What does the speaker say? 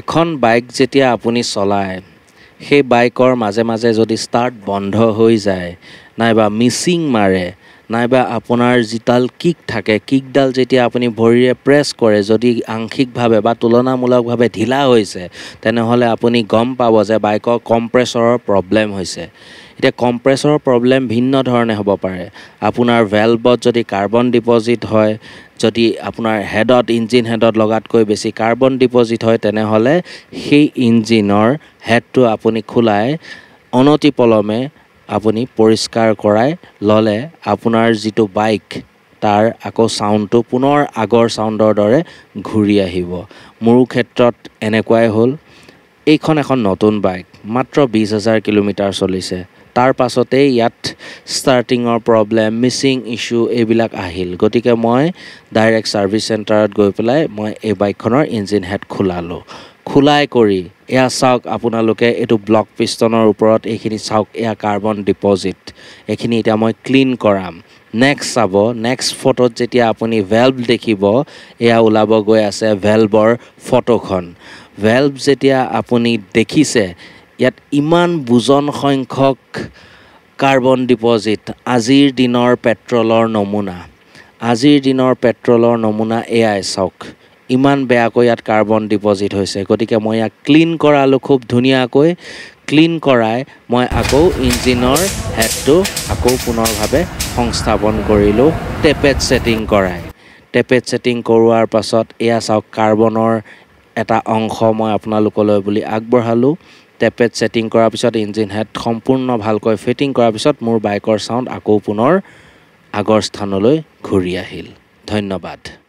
এখন বাইক যেতিয়া আপুনি চলায় সেই বাইকৰ মাজে মাজে যদি ষ্টাৰ্ট বন্ধ হৈ যায় নাইবা মিচিং মাৰে নাইবা আপোনাৰ যিডাল কিক থাকে কিকডাল যেতিয়া আপুনি ভৰিৰে প্ৰেছ কৰে যদি আংশিকভাৱে বা তুলনামূলকভাৱে ঢিলা হৈছে তেনেহ'লে আপুনি গম পাব যে বাইকৰ কম্প্ৰেছৰৰ প্ৰব্লেম হৈছে এতিয়া কম্প্ৰেছৰ প্ৰব্লেম ভিন্ন ধৰণে হ'ব পাৰে আপোনাৰ ভেলভত যদি কাৰ্বন ডিপ'জিট হয় যদি আপোনাৰ হেডত ইঞ্জিন হেডত লগাতকৈ বেছি কাৰ্বন ডিপ'জিট হয় তেনেহ'লে সেই ইঞ্জিনৰ হেডটো আপুনি খোলাই অনতিপলমে আপুনি পৰিষ্কাৰ কৰাই ল'লে আপোনাৰ যিটো বাইক তাৰ আকৌ চাউণ্ডটো পুনৰ আগৰ চাউণ্ডৰ দৰে ঘূৰি আহিব মোৰ ক্ষেত্ৰত এনেকুৱাই হ'ল এইখন এখন নতুন বাইক মাত্ৰ বিছ হাজাৰ কিলোমিটাৰ চলিছে তাৰ পাছতেই ইয়াত ষ্টাৰ্টিঙৰ প্ৰব্লেম মিচিং ইছ্যু এইবিলাক আহিল গতিকে মই ডাইৰেক্ট ছাৰ্ভিচ চেণ্টাৰত গৈ পেলাই মই এই বাইকখনৰ ইঞ্জিন হেড খোলালোঁ খোলাই কৰি এয়া চাওক আপোনালোকে এইটো ব্লক পিষ্টনৰ ওপৰত এইখিনি চাওক এয়া কাৰ্বন ডিপ'জিট এইখিনি এতিয়া মই ক্লিন কৰাম নেক্সট চাব নেক্সট ফটোত যেতিয়া আপুনি ভেল্ভ দেখিব এয়া ওলাব গৈ আছে ভেল্ভৰ ফটোখন ভেল্ভ যেতিয়া আপুনি দেখিছে ইয়াত ইমান বুজন সংখ্যক কাৰ্বন ডিপ'জিট আজিৰ দিনৰ পেট্ৰলৰ নমুনা আজিৰ দিনৰ পেট্ৰলৰ নমুনা এয়াই চাওক ইমান বেয়াকৈ ইয়াত কাৰ্বন ডিপজিট হৈছে গতিকে মই ইয়াক ক্লিন কৰালোঁ খুব ধুনীয়াকৈ ক্লিন কৰাই মই আকৌ ইঞ্জিনৰ হেডটো আকৌ পুনৰভাৱে সংস্থাপন কৰিলোঁ টেপেট ছেটিং কৰাই টেপেট ছেটিং কৰোৱাৰ পাছত এয়া চাওক কাৰ্বনৰ এটা অংশ মই আপোনালোকলৈ বুলি আগবঢ়ালোঁ টেপেট ছেটিং কৰাৰ পিছত ইঞ্জিন হেড সম্পূৰ্ণ ভালকৈ ফিটিং কৰাৰ পিছত মোৰ বাইকৰ চাউণ্ড আকৌ পুনৰ আগৰ স্থানলৈ ঘূৰি আহিল ধন্যবাদ